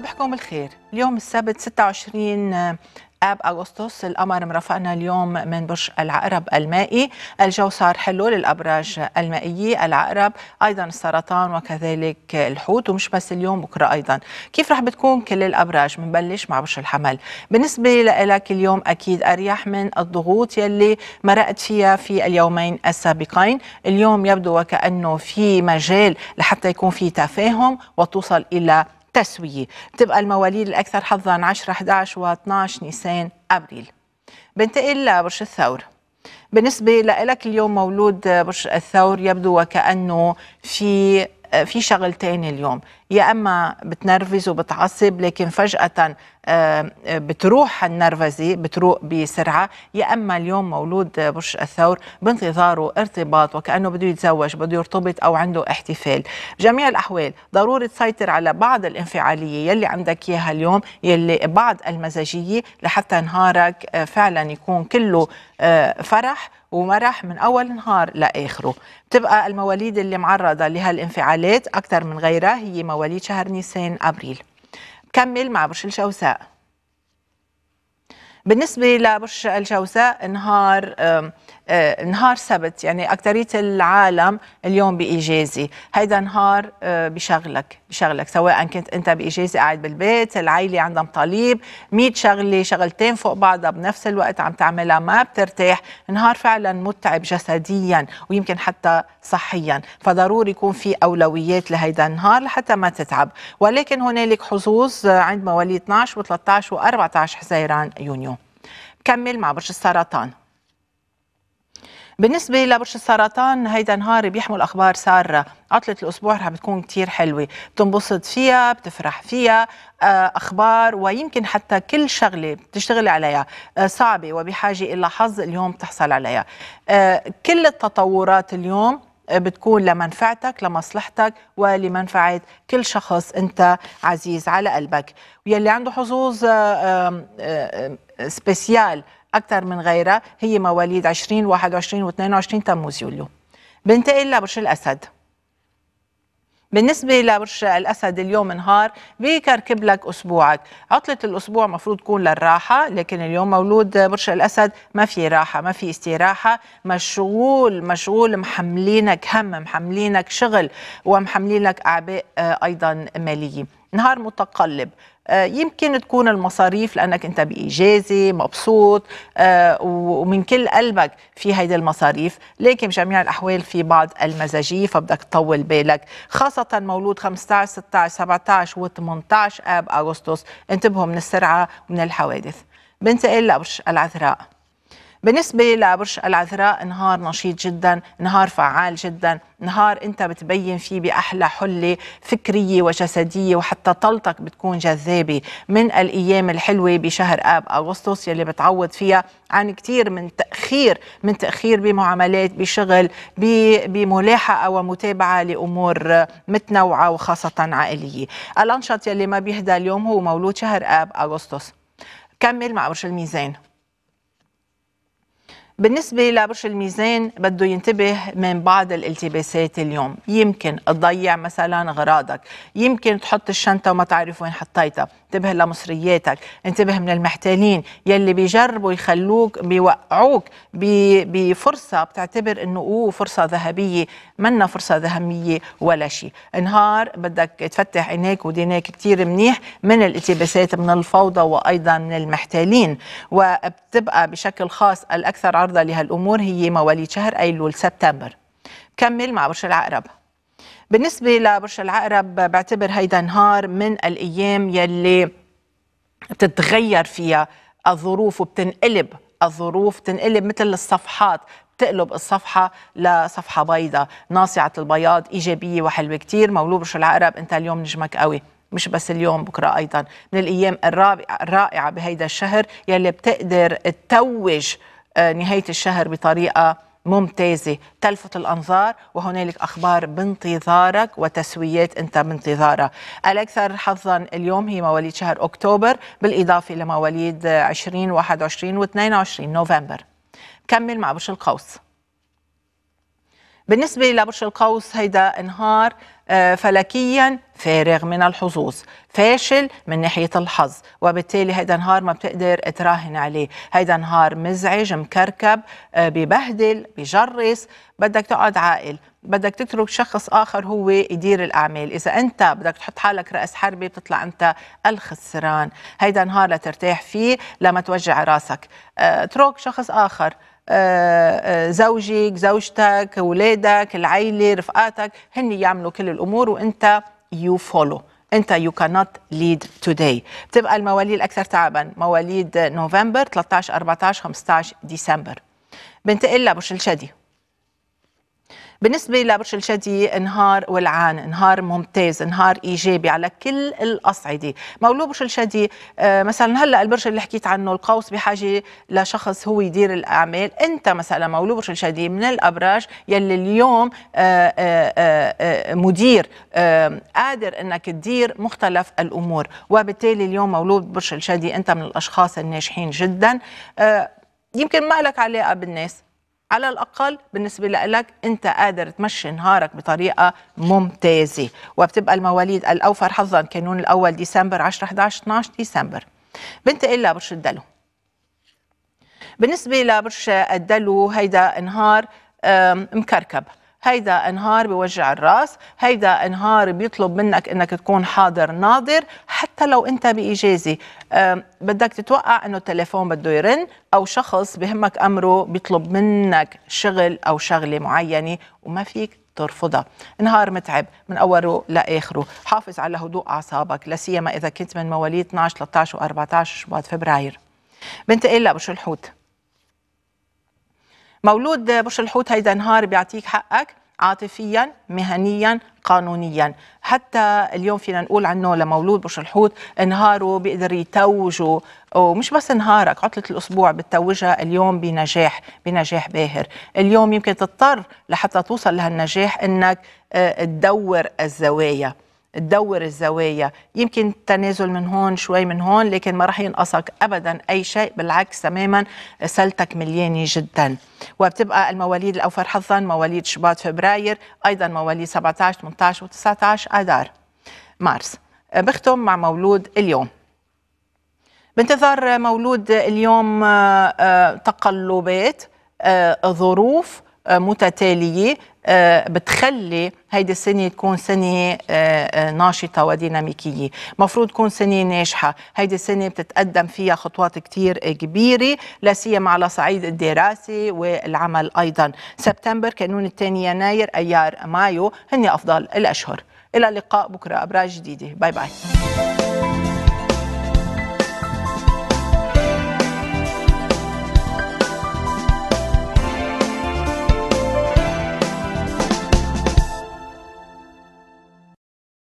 صباحكم بالخير اليوم السبت 26 آه، اب اغسطس القمر مرافقنا اليوم من برج العقرب المائي، الجو صار حلو للابراج المائيه، العقرب، ايضا السرطان وكذلك الحوت ومش بس اليوم بكره ايضا، كيف رح بتكون كل الابراج؟ بنبلش مع برج الحمل، بالنسبه لك اليوم اكيد اريح من الضغوط يلي مرقت فيها في اليومين السابقين، اليوم يبدو وكانه في مجال لحتى يكون في تفاهم وتوصل الى التسوية تبقى المواليد الأكثر حظا 10 11 و 12 نيسان أبريل بنتقل لبرج الثور بالنسبة لك اليوم مولود برج الثور يبدو وكأنه في في شغلتين اليوم يا اما بتنرفز وبتعصب لكن فجاه آه، بتروح النرفزي بتروق بسرعه يا اما اليوم مولود برج الثور بانتظاره ارتباط وكانه بده يتزوج بده يرتبط او عنده احتفال جميع الاحوال ضروري تسيطر على بعض الانفعاليه يلي عندك اياها اليوم يلي بعض المزاجيه لحتى نهارك آه، فعلا يكون كله آه، فرح ومرح من اول نهار لاخره بتبقى المواليد اللي معرضه لهالانفعالات اكثر من غيرها هي مواليد شهر نيسان ابريل كمل مع برج الجوزاء بالنسبة لبرج الجوزاء نهار آه، نهار سبت يعني أكترية العالم اليوم بإجازة هيدا نهار آه، بشغلك بشغلك سواء كنت أنت بإجازة قاعد بالبيت العائلة عندها طالب 100 شغلة شغلتين فوق بعضها بنفس الوقت عم تعملها ما بترتاح نهار فعلا متعب جسديا ويمكن حتى صحيا فضروري يكون في أولويات لهيدا النهار لحتى ما تتعب ولكن هنالك حظوظ آه، عند مواليد 12 و13 و14 حزيران يونيو كمل مع برج السرطان بالنسبة لبرج السرطان هيدا نهار بيحمل أخبار سارة عطلة الأسبوع رح بتكون كتير حلوة بتنبسط فيها بتفرح فيها آه، أخبار ويمكن حتى كل شغلة بتشتغل عليها آه، صعبة وبحاجة إلى حظ اليوم بتحصل عليها آه، كل التطورات اليوم بتكون لمنفعتك لمصلحتك ولمنفعة كل شخص أنت عزيز على قلبك ويلي عنده حظوظ سبيسيال أكثر من غيرها هي مواليد 20 21 و 22 تموز يوليو بنتقل لبرج الأسد بالنسبة لبرج الأسد اليوم نهار بيكركب لك أسبوعك عطلة الأسبوع مفروض تكون للراحة لكن اليوم مولود برج الأسد ما في راحة ما في استراحة مشغول مشغول محملينك هم محملينك شغل ومحملينك أعباء آه، أيضا مالية نهار متقلب آه، يمكن تكون المصاريف لانك انت باجازه مبسوط آه، ومن كل قلبك في هيدي المصاريف لكن بجميع الاحوال في بعض المزاجيه فبدك تطول بالك خاصه مولود 15 16 17 و18 اب اغسطس انتبهوا من السرعه ومن الحوادث بنتقل لبرج العذراء بالنسبة لبرج العذراء نهار نشيط جدا نهار فعال جدا نهار انت بتبين فيه باحلى حله فكريه وجسديه وحتى طلتك بتكون جذابه من الايام الحلوه بشهر اب اغسطس يلي بتعوض فيها عن كثير من تاخير من تاخير بمعاملات بشغل بملاحقه ومتابعه لامور متنوعه وخاصه عائليه الانشط يلي ما بيهدى اليوم هو مولود شهر اب اغسطس كمل مع برج الميزان بالنسبة لبرج الميزان بده ينتبه من بعض الالتباسات اليوم يمكن تضيع مثلا غراضك يمكن تحط الشنطة وما تعرف وين حطيتها انتبه لمصرياتك انتبه من المحتالين يلي بيجربوا يخلوك بيوقعوك بفرصة بتعتبر انه اوه فرصة ذهبية منا فرصة ذهبية ولا شيء نهار بدك تفتح عينيك ودينيك كتير منيح من الالتباسات من الفوضى وأيضا من المحتالين وبتبقى بشكل خاص الأكثر العارضة لها الأمور هي مواليد شهر أيلول سبتمبر كمل مع برج العقرب بالنسبة لبرج العقرب بعتبر هيدا نهار من الأيام يلي بتتغير فيها الظروف وبتنقلب الظروف تنقلب مثل الصفحات بتقلب الصفحة لصفحة بيضاء ناصعة البياض إيجابية وحلوة كتير مولود برج العقرب أنت اليوم نجمك قوي مش بس اليوم بكرة أيضا من الأيام الرائعة بهيدا الشهر يلي بتقدر تتوج آه، نهاية الشهر بطريقة ممتازة تلفت الأنظار وهنالك أخبار بانتظارك وتسويات أنت بانتظارها الأكثر حظا اليوم هي مواليد شهر أكتوبر بالإضافة لمواليد 20 21 و 22 نوفمبر كمل مع برج القوس بالنسبة لبرج القوس هيدا انهار آه، فلكيا فارغ من الحظوظ فاشل من ناحية الحظ وبالتالي هيدا نهار ما بتقدر تراهن عليه هيدا نهار مزعج مكركب آه، ببهدل بجرس بدك تقعد عاقل بدك تترك شخص آخر هو يدير الأعمال إذا أنت بدك تحط حالك رأس حربة بتطلع أنت الخسران هيدا نهار لترتاح فيه لما توجع راسك اترك آه، شخص آخر زوجك زوجتك ولادك العيله رفقاتك هن يعملوا كل الامور وانت يو فولو انت يو كانت ليد توداي بتبقى المواليد الاكثر تعبا مواليد نوفمبر 13 14 15 ديسمبر بنتقل لابو شلشدي بالنسبة لبرج الجدي نهار ولعان نهار ممتاز نهار إيجابي على كل الأصعدة مولود برج الجدي آه، مثلا هلا البرج اللي حكيت عنه القوس بحاجة لشخص هو يدير الأعمال أنت مثلا مولود برج الجدي من الأبراج يلي اليوم آه، آه، مدير قادر أنك تدير مختلف الأمور وبالتالي اليوم مولود برج الجدي أنت من الأشخاص الناجحين جدا يمكن ما لك علاقة بالناس على الأقل بالنسبة لك أنت قادر تمشي نهارك بطريقة ممتازة وبتبقى المواليد الأوفر حظا كانون الأول ديسمبر 10 11 12 ديسمبر بنتقل لبرج الدلو بالنسبة لبرج الدلو هيدا نهار مكركب هيدا انهار بوجع الراس هيدا انهار بيطلب منك انك تكون حاضر ناظر حتى لو انت باجازه بدك تتوقع انه التليفون بده يرن او شخص بهمك امره بيطلب منك شغل او شغله معينه وما فيك ترفضها نهار متعب من اوله لاخره حافظ على هدوء اعصابك لا سيما اذا كنت من مواليد 12 13 و14 شباط فبراير بنتقل لابو شو الحوت مولود برج الحوت هيدا نهار بيعطيك حقك عاطفيا مهنيا قانونيا حتى اليوم فينا نقول عنه لمولود برج الحوت نهاره بيقدر يتوجه ومش بس نهارك عطلة الأسبوع بتتوجها اليوم بنجاح بنجاح باهر اليوم يمكن تضطر لحتى توصل لهالنجاح أنك آه، تدور الزوايا تدور الزوايا يمكن تنازل من هون شوي من هون لكن ما راح ينقصك ابدا اي شيء بالعكس تماما سلتك مليانه جدا وبتبقى المواليد الاوفر حظا مواليد شباط فبراير ايضا مواليد 17 18 و19 اذار مارس بختم مع مولود اليوم بانتظار مولود اليوم آه، آه، تقلبات آه، ظروف متتاليه آه، بتخلي هيدي السنة تكون سنة آه، آه، ناشطة وديناميكية مفروض تكون سنة ناجحة هيدي السنة بتتقدم فيها خطوات كتير كبيرة لا سيما على صعيد الدراسة والعمل أيضا سبتمبر كانون الثاني يناير أيار مايو هن أفضل الأشهر إلى اللقاء بكرة أبراج جديدة باي باي